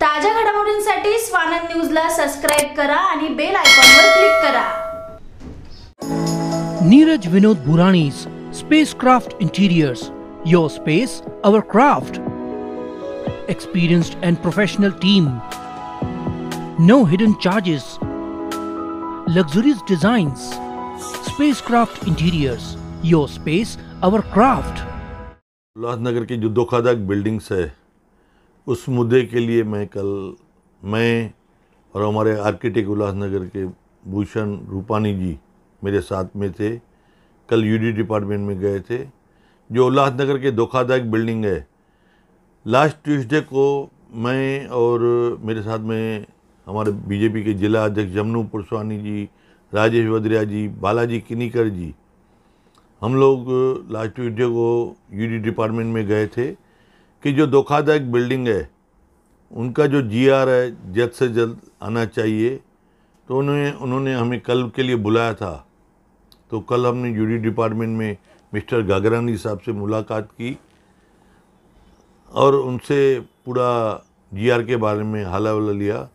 ताज्या घडामोडींसाठी स्वानंद न्यूजला सबस्क्राईब करा आणि बेल आयकॉनवर क्लिक करा Neeraj Vinod बुराणीस Spacecraft Interiors. Your space, our craft. Experienced and professional team. No hidden charges. Luxurious designs. Spacecraft Interiors. Your space, our craft. Ulhasnagar की जो दो खादाक बिल्डिंग्स है उस मुद्दे के लिए मैं कल मैं और हमारे आर्किटेक्ट उल्लासनगर के भूषण रूपानी जी मेरे साथ में थे कल यूडी डिपार्टमेंट में गए थे जो उल्लासनगर के धोखादायक बिल्डिंग है लास्ट ट्यूसडे को मैं और मेरे साथ में हमारे बीजेपी के जिला अध्यक्ष जमनू पुरस्वानी जी राजेश वद्रिया जी बालाजी किनीकर जी हम लोग लास्ट ट्यूसडे को यूडी डिपार्टमेंट में गए थे कि जो धोखादायक बिल्डिंग है उनका जो जीआर है जल्द से जल्द आना चाहिए तो उन्हें उन्होंने हमें कल के लिए बुलाया था तो कल हमने डी डिपार्टमेंट में मिस्टर गागरानी साहब से मुलाकात की और उनसे पूरा जीआर के बारे में हाला वाला लिया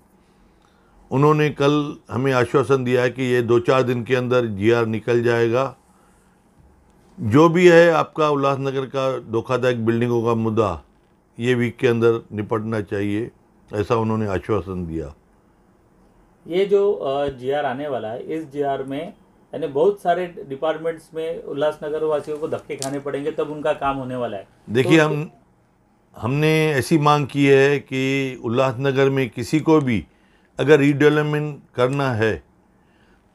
उन्होंने कल हमें आश्वासन दिया है कि ये दो चार दिन के अंदर जीआर निकल जाएगा जो भी है आपका उल्लासनगर का धोखादायक बिल्डिंगों का मुद्दा ये वीक के अंदर निपटना चाहिए ऐसा उन्होंने आश्वासन दिया ये जो जी आने वाला है इस जी में यानी बहुत सारे डिपार्टमेंट्स में उल्लासनगर वासियों को धक्के खाने पड़ेंगे तब उनका काम होने वाला है देखिए तो हम हमने ऐसी मांग की है कि उल्लासनगर में किसी को भी अगर रीडेवलपमेंट करना है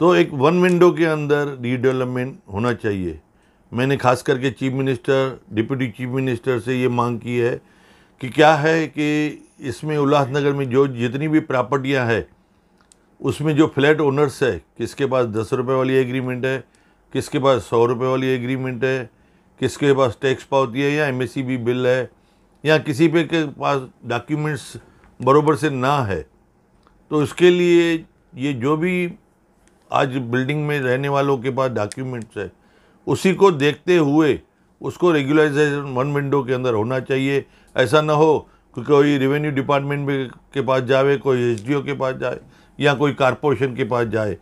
तो एक वन विंडो के अंदर रीडेवलपमेंट होना चाहिए मैंने खास करके chief minister deputy chief minister से ये मांग की है कि क्या है कि इसमें उल्लासनगर में जो जितनी भी प्रॉपर्टियां हैं उसमें जो फ्लैट ओनर्स है किसके पास दस रुपये वाली एग्रीमेंट है किसके पास सौ रुपये वाली एग्रीमेंट है किसके पास टैक्स पावती है या एम e बिल है या किसी पे के पास डॉक्यूमेंट्स बरोबर से ना है तो उसके लिए ये जो भी आज बिल्डिंग में रहने वालों के पास डॉक्यूमेंट्स है उसी को देखते हुए उसको रेगुलराइजेशन वन विंडो के अंदर होना चाहिए ऐसा ना हो कि कोई रेवेन्यू डिपार्टमेंट के पास जावे कोई एस के पास जाए या कोई कारपोरेशन के पास जाए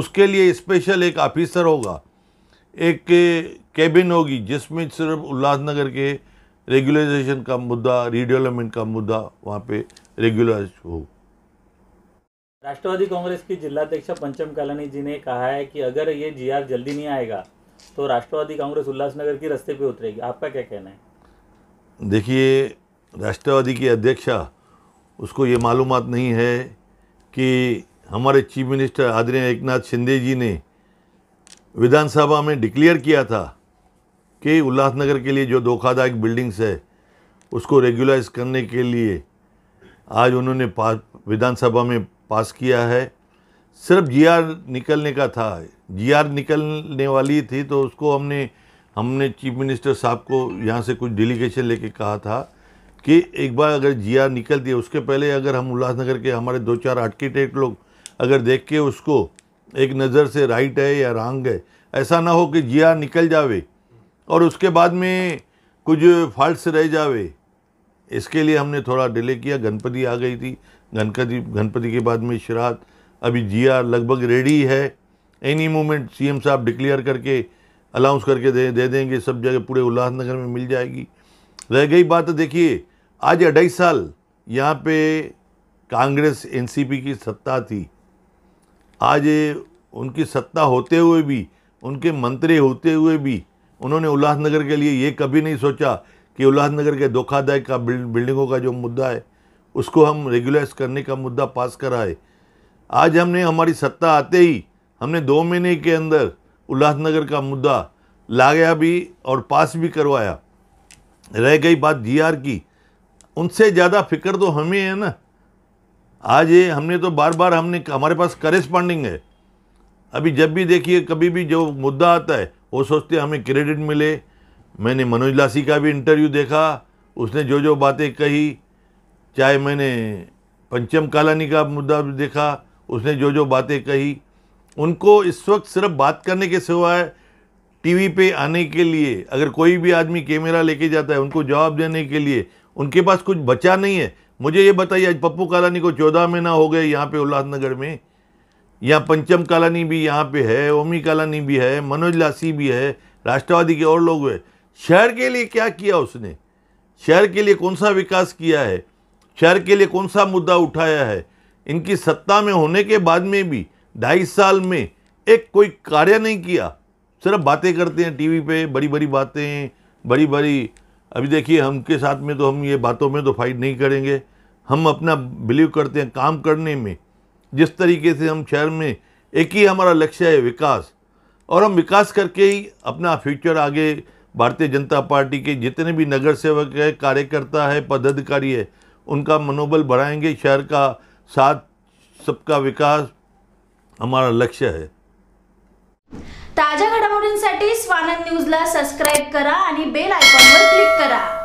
उसके लिए स्पेशल एक ऑफिसर होगा एक कैबिन होगी जिसमें सिर्फ उल्लासनगर के रेगुलराइजेशन का मुद्दा रीडेवलपमेंट का मुद्दा वहाँ पे रेगुलराइज हो राष्ट्रवादी कांग्रेस की जिला अध्यक्ष पंचम कलानी जी ने कहा है कि अगर ये जीआर जल्दी नहीं आएगा तो राष्ट्रवादी कांग्रेस उल्लासनगर की रस्ते पे उतरेगी आपका क्या कहना है देखिए राष्ट्रवादी की अध्यक्षा उसको ये मालूम नहीं है कि हमारे चीफ मिनिस्टर आदरणीय एकनाथ शिंदे जी ने विधानसभा में डिक्लेयर किया था कि उल्लासनगर के लिए जो धोखादायक बिल्डिंग्स है उसको रेगुलाइज करने के लिए आज उन्होंने विधानसभा में पास किया है सिर्फ जीआर निकलने का था जीआर निकलने वाली थी तो उसको हमने हमने चीफ मिनिस्टर साहब को यहाँ से कुछ डेलीगेशन लेके कहा था कि एक बार अगर जीआर निकलती है उसके पहले अगर हम उल्लासनगर के हमारे दो चार आर्किटेक्ट लोग अगर देख के उसको एक नज़र से राइट है या रॉन्ग है ऐसा ना हो कि जिया निकल जावे और उसके बाद में कुछ फॉल्ट्स रह जावे इसके लिए हमने थोड़ा डिले किया गणपति आ गई थी गणपति गणपति के बाद में शराब अभी जिया लगभग रेडी है एनी मोमेंट सीएम साहब डिक्लेयर करके अलाउंस करके दे दे देंगे सब जगह पूरे उल्लासनगर में मिल जाएगी रह गई बात तो देखिए आज अढ़ाई साल यहाँ पे कांग्रेस एनसीपी की सत्ता थी आज उनकी सत्ता होते हुए भी उनके मंत्री होते हुए भी उन्होंने उल्लासनगर के लिए ये कभी नहीं सोचा कि उल्लासनगर के धोखादायक का बिल्डिंगों का जो मुद्दा है उसको हम रेगुलाइज करने का मुद्दा पास कराए आज हमने हमारी सत्ता आते ही हमने दो महीने के अंदर उल्लासनगर का मुद्दा लाया भी और पास भी करवाया रह गई बात जीआर की उनसे ज़्यादा फिक्र तो हमें है ना आज ये हमने तो बार बार हमने हमारे पास करेस्पॉन्डिंग है अभी जब भी देखिए कभी भी जो मुद्दा आता है वो सोचते हमें क्रेडिट मिले मैंने मनोज लासी का भी इंटरव्यू देखा उसने जो जो बातें कही चाहे मैंने पंचम कालानी का मुद्दा भी देखा उसने जो जो बातें कही उनको इस वक्त सिर्फ बात करने के सिवाय टीवी पे आने के लिए अगर कोई भी आदमी कैमरा लेके जाता है उनको जवाब देने के लिए उनके पास कुछ बचा नहीं है मुझे ये बताइए आज पप्पू कालानी को चौदह महीना हो गए यहाँ पे उल्लासनगर में यहाँ पंचम कालानी भी यहाँ पे है ओमी कालानी भी है मनोज लासी भी है राष्ट्रवादी के और लोग हुए शहर के लिए क्या किया उसने शहर के लिए कौन सा विकास किया है शहर के लिए कौन सा मुद्दा उठाया है इनकी सत्ता में होने के बाद में भी ढाई साल में एक कोई कार्य नहीं किया सिर्फ बातें करते हैं टीवी पे बड़ी बड़ी बातें बड़ी बड़ी अभी देखिए हम के साथ में तो हम ये बातों में तो फाइट नहीं करेंगे हम अपना बिलीव करते हैं काम करने में जिस तरीके से हम शहर में एक ही हमारा लक्ष्य है विकास और हम विकास करके ही अपना फ्यूचर आगे भारतीय जनता पार्टी के जितने भी नगर सेवक है कार्यकर्ता है पदाधिकारी है उनका मनोबल बढ़ाएंगे शहर का साथ सबका विकास हमारा लक्ष्य है ताज्या घडामोडींसाठी स्वानंद न्यूजला सबस्क्राईब करा आणि बेल आयकॉनवर क्लिक करा